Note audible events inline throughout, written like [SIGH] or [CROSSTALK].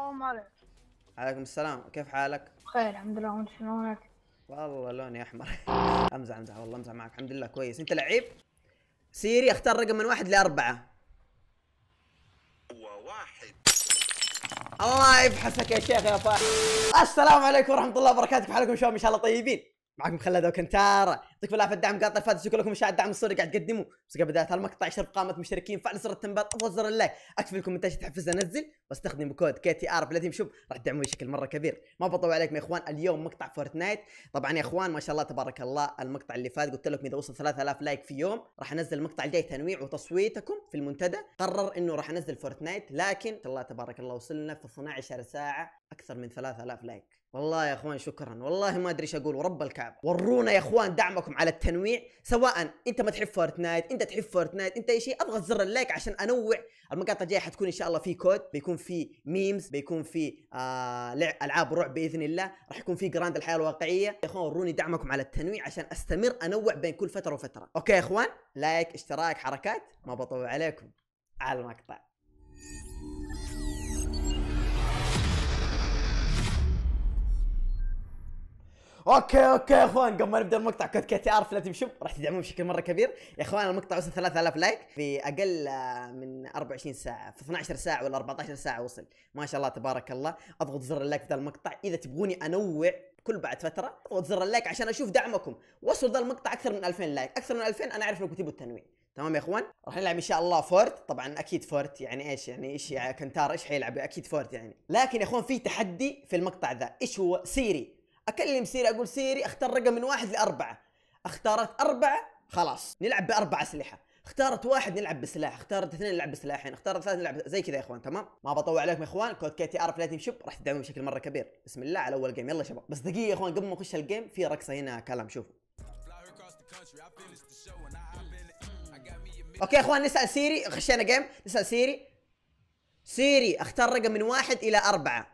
السلام عليكم عليكم السلام كيف حالك؟ بخير الحمد لله وانت شلونك؟ والله لوني احمر [LAUGHS] امزح امزح والله امزح معك الحمد لله كويس انت لعيب؟ سيري اختار رقم من واحد لاربعه وواحد الله يبحثك يا شيخ يا فاحش السلام عليكم ورحمه الله وبركاته كيف حالكم شباب ان شاء الله طيبين معكم خلد وكنتارا يعطيك في الدعم قاطع الفاتس شكرا لكم اشاعه الدعم الصوري قاعد تقدموا بس قبل بدايه المقطع شرف قامه مشتركين فعل زر التنبيهات اضغط زر اللايك اكتب الكومنتات تحفز انزل واستخدم كود كي تي ار بلاتيم شوب راح تدعموني بشكل مره كبير ما بطول عليكم يا اخوان اليوم مقطع فورتنايت طبعا يا اخوان ما شاء الله تبارك الله المقطع اللي فات قلت لكم اذا وصل 3000 لايك في يوم راح انزل المقطع الجاي تنويع وتصويتكم في المنتدى قرر انه راح انزل فورتنايت لكن الله تبارك الله وصلنا في 12 ساعه اكثر من 3000 لايك والله يا اخوان شكرا والله ما ادري ايش اقول ورب الكعبه ورونا يا اخوان دعمكم حرصكم على التنويع سواء انت ما تحب فورتنايت انت تحب فورتنايت انت اي شيء ابغى زر اللايك عشان انوع المقاطع الجايه حتكون ان شاء الله في كود بيكون في ميمز بيكون في آه العاب رعب باذن الله راح يكون في جراند الحياه الواقعيه يا اخوان وروني دعمكم على التنويع عشان استمر انوع بين كل فتره وفتره اوكي يا اخوان لايك اشتراك حركات ما بطول عليكم على المقطع اوكي اوكي يا اخوان قبل ما نبدا المقطع كنت كي تي ار فلاتم شوب راح تدعمون بشكل مره كبير يا اخوان المقطع وصل 3000 لايك في اقل آه، من 24 ساعه في 12 ساعه ولا 14 ساعه وصل ما شاء الله تبارك الله اضغط زر اللايك في ذا المقطع اذا تبغوني انوع كل بعد فتره اضغط زر اللايك عشان اشوف دعمكم وصل ذا المقطع اكثر من 2000 لايك اكثر من 2000 انا اعرف انكم تبوا التنويع تمام يا اخوان راح نلعب ان شاء الله فورت طبعا اكيد فورت يعني ايش يعني ايش يعني كنتار ايش حيلعب اكيد فورت يعني لكن يا اخوان في تحدي في المقطع ذا ايش هو سيري اكلم سيري اقول سيري اختار رقم من واحد لاربعه اختارت اربعه خلاص نلعب باربع اسلحه اختارت واحد نلعب بسلاح اختارت اثنين نلعب بسلاحين اختارت ثلاثه نلعب زي كذا يا اخوان تمام ما بطول عليكم يا اخوان كود كي تي ار بلاتينم شوب راح تدعمون بشكل مره كبير بسم الله على اول جيم يلا يا شباب بس دقيقه يا اخوان قبل ما اخش الجيم في رقصه هنا كلام شوفوا اوكي يا اخوان نسال سيري خشينا جيم نسال سيري سيري اختار رقم من واحد الى اربعه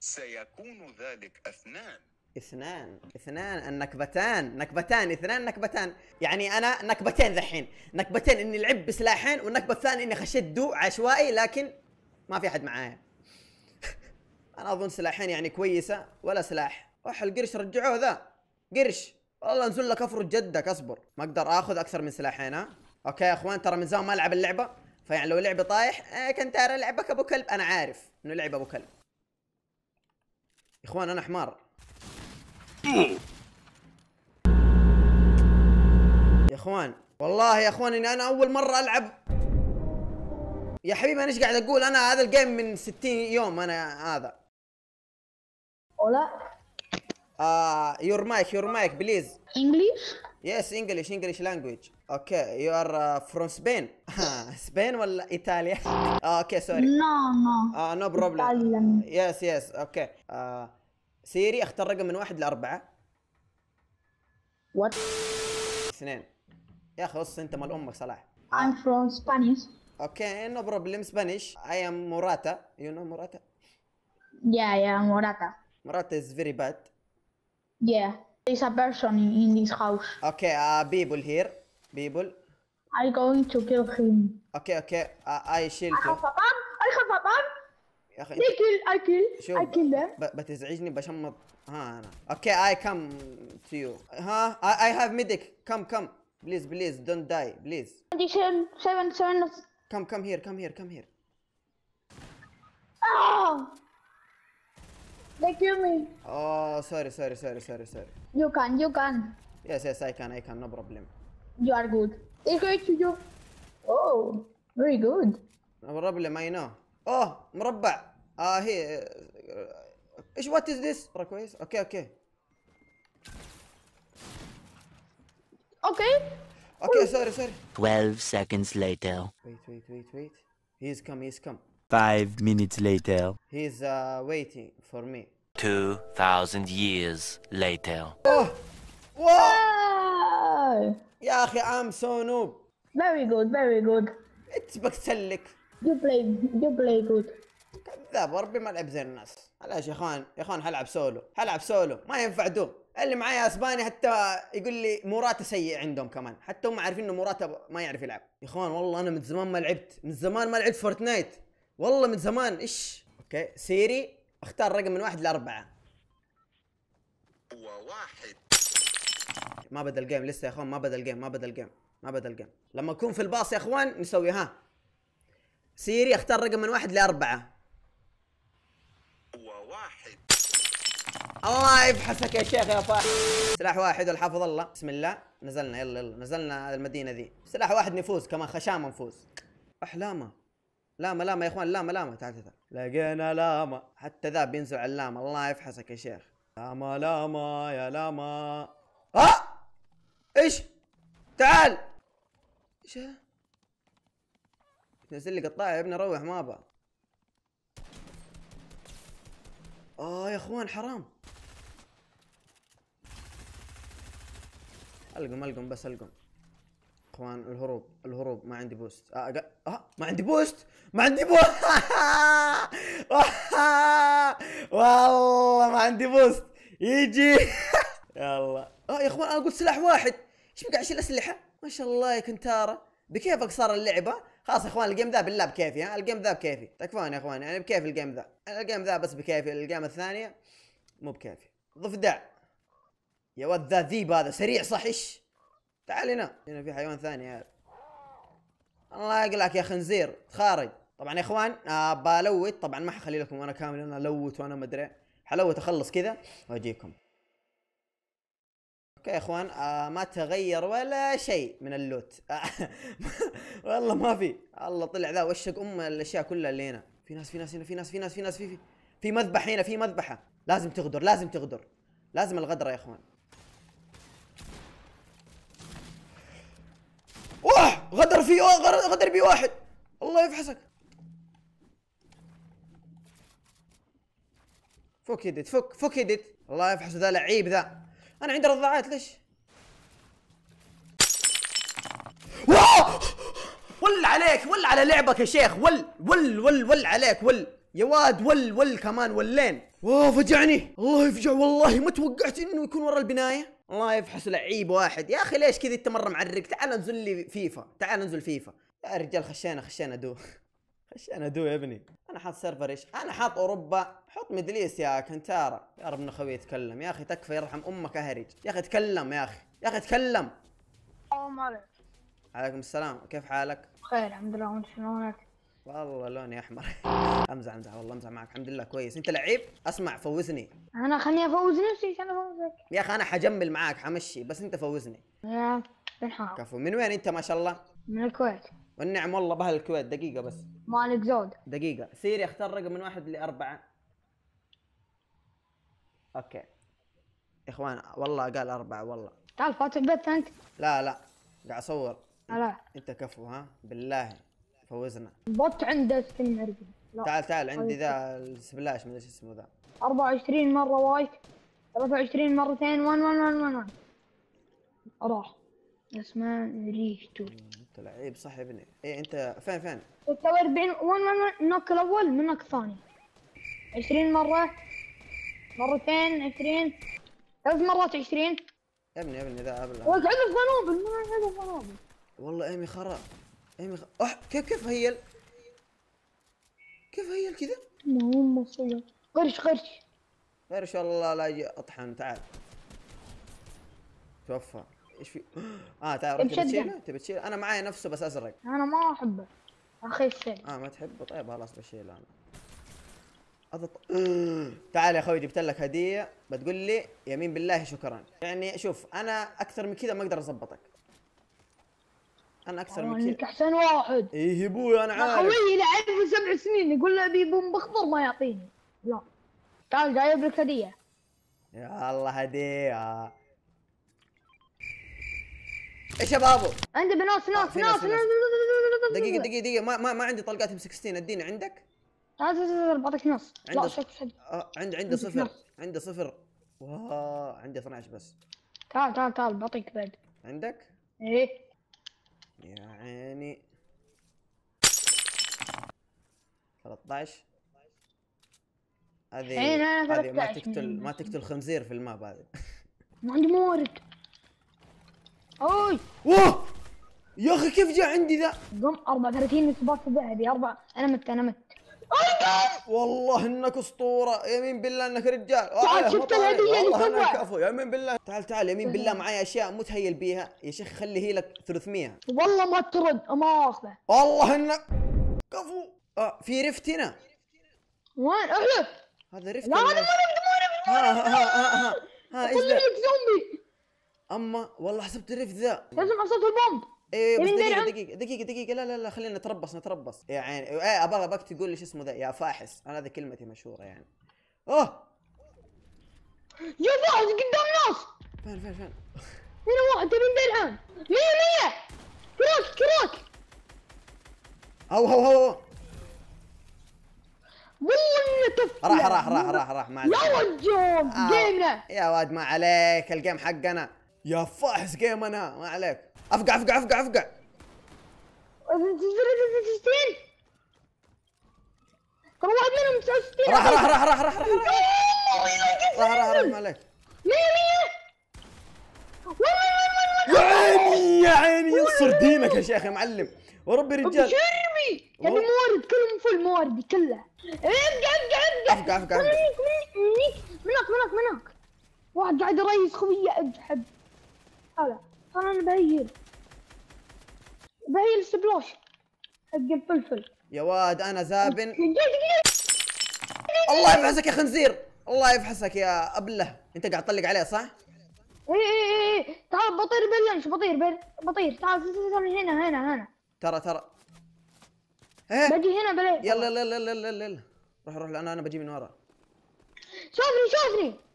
سيكون ذلك اثنان اثنان اثنان النكبتان نكبتان اثنان نكبتان يعني انا نكبتين ذحين نكبتين اني لعب بسلاحين والنكبه الثانيه اني خشيت دو عشوائي لكن ما في احد معايا [LAUGHS] انا اظن سلاحين يعني كويسه ولا سلاح روح القرش رجعوه ذا قرش والله انزل لك افرد جدك اصبر ما اقدر اخذ اكثر من سلاحين ها اوكي يا اخوان ترى من زمان ما العب اللعبه فيعني لو لعبه طايح آه كنت ارى لعبك ابو كلب انا عارف انه لعبه ابو كلب اخوان انا حمار يا اخوان والله يا اخوان اني انا اول مره العب يا حبيبي انا ايش قاعد اقول انا هذا الجيم من 60 يوم انا هذا اولا آه يور مايك يور مايك بليز انجلش يس انجلش انجلش لانجويج اوكي يو ار فروم سبين سبين ولا ايطاليا اوكي سوري نو نو نو بروبلم يس يس اوكي سيري اختر رقم من واحد لاربعه وات اثنين يا اخي اص انت مال امك صلاح I'm from Spanish اوكي نو بروبلم Spanish. I am موراتا You know موراتا Yeah, yeah, Morata. Morata is very bad. Yeah, there's a person in, this house. Okay, uh, people here. People. I'm going to kill him. Okay, okay. Uh, I shield I have a gun. I have a gun. يا اخي اي كيل اي كيل شوف اي كيل بتزعجني بشمط ها انا اوكي اي كم تو يو ها اي هاف ميديك كم كم بليز بليز دونت داي بليز عندي 7 7 كم كم هير كم هير كم هير They kill me. Oh, sorry, sorry, sorry, sorry, sorry. You can, you can. Yes, yes, I can, I can, no problem. You are good. It's great to you. Oh, very good. No problem, I know. Oh, مربع. اه هي ايش وات از ذس ترى كويس اوكي اوكي اوكي اوكي سوري سوري 12 seconds later wait wait wait wait he's come he's come 5 minutes later he's uh, waiting for me 2000 years later oh واو يا اخي ام سو نوب very good very good It's تسلك you play you play good كذاب وربي ما لعب زي الناس علاش يا اخوان يا اخوان حلعب سولو حلعب سولو ما ينفع دوم اللي معايا اسباني حتى يقول لي موراتا سيء عندهم كمان حتى هم عارفين انه موراتا ما يعرف يلعب يا اخوان والله انا من زمان ما لعبت من زمان ما لعبت فورتنايت والله من زمان ايش اوكي سيري اختار رقم من واحد لاربعه وواحد ما بدا الجيم لسه يا اخوان ما بدا الجيم ما بدا الجيم ما بدا الجيم لما اكون في الباص يا اخوان نسوي ها سيري اختار رقم من واحد لاربعه الله يبحثك يا شيخ يا فاح سلاح واحد والحافظ الله بسم الله نزلنا يلا يلا نزلنا المدينه ذي سلاح واحد نفوز كمان خشام نفوز احلامه لاما لاما يا اخوان لاما لاما تعال تعال لقينا لاما حتى ذا بينزل على اللاما الله يفحصك يا شيخ لاما لاما يا لاما اه ايش تعال ايش نزل لي قطاع يا ابني روح ما ابغى اه يا اخوان حرام القم القم بس القم اخوان الهروب الهروب ما عندي بوست آه, آه ما عندي بوست ما عندي بوست [LAUGHS] والله ما عندي بوست يجي [LAUGHS] يلا اه يا اخوان انا قلت سلاح واحد ايش بقى اشيل اسلحه ما شاء الله يا كنتاره بكيفك صار اللعبه خلاص يا اخوان الجيم ذا بالله بكيفي ها الجيم ذا بكيفي تكفون طيب يا اخوان يعني بكيف الجيم ذا الجيم ذا بس بكيفي الجيم الثانيه مو بكيفي ضفدع يا ود ذا ذيب هذا سريع صح ايش تعال هنا هنا في حيوان ثاني هذا الله يقلعك يا خنزير تخارج طبعا يا اخوان آه بلوت طبعا ما حخلي لكم وانا كامل انا لوت وانا مدري حلوت اخلص كذا واجيكم اوكي يا اخوان آه ما تغير ولا شيء من اللوت [LAUGHS] والله ما في الله طلع ذا وشك ام الاشياء كلها اللي هنا في ناس في ناس هنا في ناس في ناس في ناس في في في مذبح هنا في مذبحه لازم تغدر لازم تغدر لازم الغدره يا اخوان واه غدر في آه، غدر بي واحد الله يفحصك فك يدت فك فك يدت الله يفحص ذا لعيب ذا انا عندي رضاعات ليش؟ ول عليك ول على لعبك يا شيخ ول ول ول ول عليك ول يا واد ول ول كمان ولين اوه فجعني الله يفجع والله ما توقعت انه يكون ورا البنايه الله يفحص لعيب واحد يا اخي ليش كذا انت مره معرق تعال انزل لي فيفا تعال انزل فيفا يا رجال خشينا خشينا دوخ خش انا دو يا ابني انا حاط سيرفر ايش انا حاط اوروبا حط مدليس يا كنتارا يا رب اخوي يتكلم يا اخي تكفى يرحم امك اهرج يا اخي تكلم يا اخي يا اخي تكلم السلام عليكم عليكم السلام كيف حالك بخير الحمد لله وانت شلونك والله لوني احمر [LAUGHS] امزح امزح والله امزح معك الحمد لله كويس انت لعيب اسمع فوزني انا خليني افوز نفسي عشان افوزك يا اخي انا حجمل معاك حمشي بس انت فوزني يا بنحاول كفو من وين انت ما شاء الله من الكويت والنعم والله باهل الكويت دقيقة بس مالك زود دقيقة سيري اختار رقم من واحد لأربعة اوكي اخوان والله قال أربعة والله تعال فاتح بث أنت لا لا قاعد أصور لا أنت كفو ها بالله فوزنا بط عنده سكن تعال تعال عندي طيب. ذا السبلاش ما ادري اسمه ذا 24 مرة وايت 23 مرتين 1 1 1 1 1 راح اسمع ريحته انت لعيب صح يا ابني ايه انت فين فين 46 وين النوك الاول النوك الثاني 20 مره مرتين 20 ثلاث مرات 20 يا ابني يا ابني ذا قبل وقعد في قنابل ما عندي قنابل والله ايمي خرا ايمي خرا أح... كيف كيف هيل كيف هيل كذا ما هو قرش قرش قرش الله لا اطحن تعال توفى ايش في؟ [GASPS] اه تعرف تبي تشيله؟ تبي تشيله؟ انا معايا نفسه بس ازرق انا ما احبه اخي الشيء اه ما تحبه طيب خلاص بشيله انا أضط... [GASPS] تعال يا اخوي جبت لك هديه بتقول لي يمين بالله شكرا يعني شوف انا اكثر من كذا ما اقدر اظبطك انا اكثر من كذا انك احسن واحد ايه ابوي انا عارف خويي لعبه سبع سنين يقول له ابي بوم بخضر ما يعطيني لا تعال جايب لك هديه يا الله هديه ايش يا بابو؟ عندي بنوس نوس نوس دقيقة دقيقة دقيقة ما ما, عندي طلقات ام 16 اديني عندك؟ تعال تعال بعطيك نص آه، عندي عندي صفر عندي صفر واه عندي 12 بس تعال تعال تعال بعطيك بعد عندك؟ ايه يا عيني 13 هذه إيه، هذه ما تقتل ما تقتل خنزير في الماب هذه ما عندي موارد اوي اوه يا اخي كيف جاء عندي ذا؟ قم 34 اصابات ذهبي اربع انا مت انا مت والله انك اسطوره يمين بالله انك رجال تعال آه، شفت طيب، الهديه اللي والله كفو يمين بالله تعال تعال يمين بالله معي اشياء متهيل بيها يا شيخ خلي هي لك 300 والله ما ترد ما اخذه والله انك كفو آه في رفت هنا وين احلف هذا رفت لا هذا مو رفت مو رفت ها ها ها ها ها ها ها ها اما والله حسبت الريف ذا لازم حصلت البومب ايه بس يعني دقيقة دقيقة دقيقة دقيقة لا لا لا خلينا نتربص نتربص يا عيني ايه ابغى ابغاك تقول لي شو اسمه ذا يا فاحس انا هذه كلمتي مشهورة يعني اوه يا فاحس قدام ناس فين فين فين هنا واحد تبين ذا الان 100 100 كروك كروك هو هو هو والله راح راح راح راح راح ما عليك يا واد آه. جيمنا يا واد ما عليك الجيم حقنا يا فاحس جيم انا ما عليك افقع افقع افقع افقع ترى واحد منهم راح راح راح راح راح راح راح راح راح ما عليك 100 100 يا عيني يا عيني ينصر دينك يا شيخ يا معلم وربي رجال شرمي كان موارد كلهم فل مواردي كلها ابقى ابقى ابقى افقع افقع منك منك منك منك واحد قاعد يريس خويا اجحد هذا ترى انا بهيل بهيل سبلوش حق الفلفل يا واد انا زابن الله يفحصك يا خنزير الله يفحصك يا ابله انت قاعد تطلق عليه صح؟ اي اي اي إيه. تعال بطير بلش بطير بطير تعال هنا هنا هنا ترى ترى ايه بجي هنا بلاش يلا يلا يلا يلا يلا روح روح لان انا بجي من ورا شوفني شوفني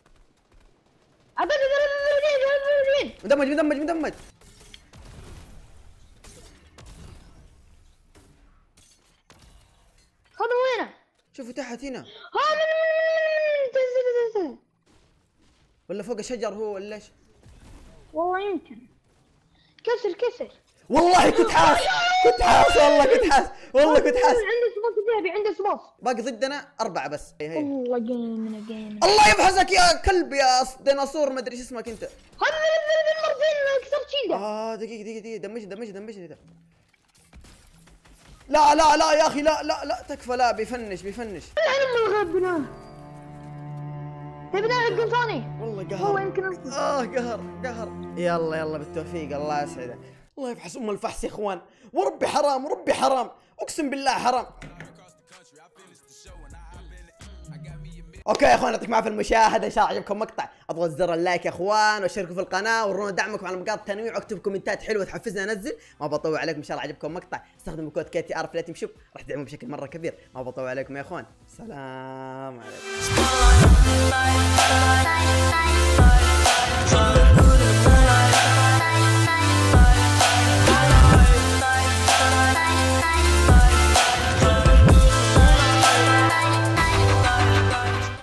مدمج مدمج مدمج هذا وينه شوفوا تحت هنا ولا فوق الشجر هو ولا ايش؟ والله يمكن كسر كسر والله كنت حاس كنت حاس والله كنت حاس والله كنت حاس عنده سباس ذهبي عنده سباص باقي ضدنا اربعه بس هي إيه، إيه. هي. الله جيمنا جيمنا الله يبحثك يا كلب يا ديناصور ما ادري ايش اسمك انت هذا المرتين كسرت شيلده اه دقيقه دقيقه دقيقه دمجني دمجني دمجني لا لا لا يا اخي لا لا لا تكفى لا بيفنش بيفنش انا ما تبي نلعب قنطوني والله قهر هو يمكن اه قهر قهر يلا يلا بالتوفيق الله يسعدك الله يفحص ام الفحص يا اخوان وربي حرام وربي حرام اقسم بالله حرام اوكي يا اخوان يعطيكم العافيه المشاهده ان شاء الله عجبكم المقطع اضغط زر اللايك يا اخوان واشتركوا في القناه ورونا دعمكم على مقاطع التنويع واكتب كومنتات حلوه تحفزنا انزل ما بطول عليكم ان شاء الله عجبكم المقطع استخدموا كود كي تي ار في الاتم شوب راح تدعمون بشكل مره كبير ما بطول عليكم يا اخوان سلام عليكم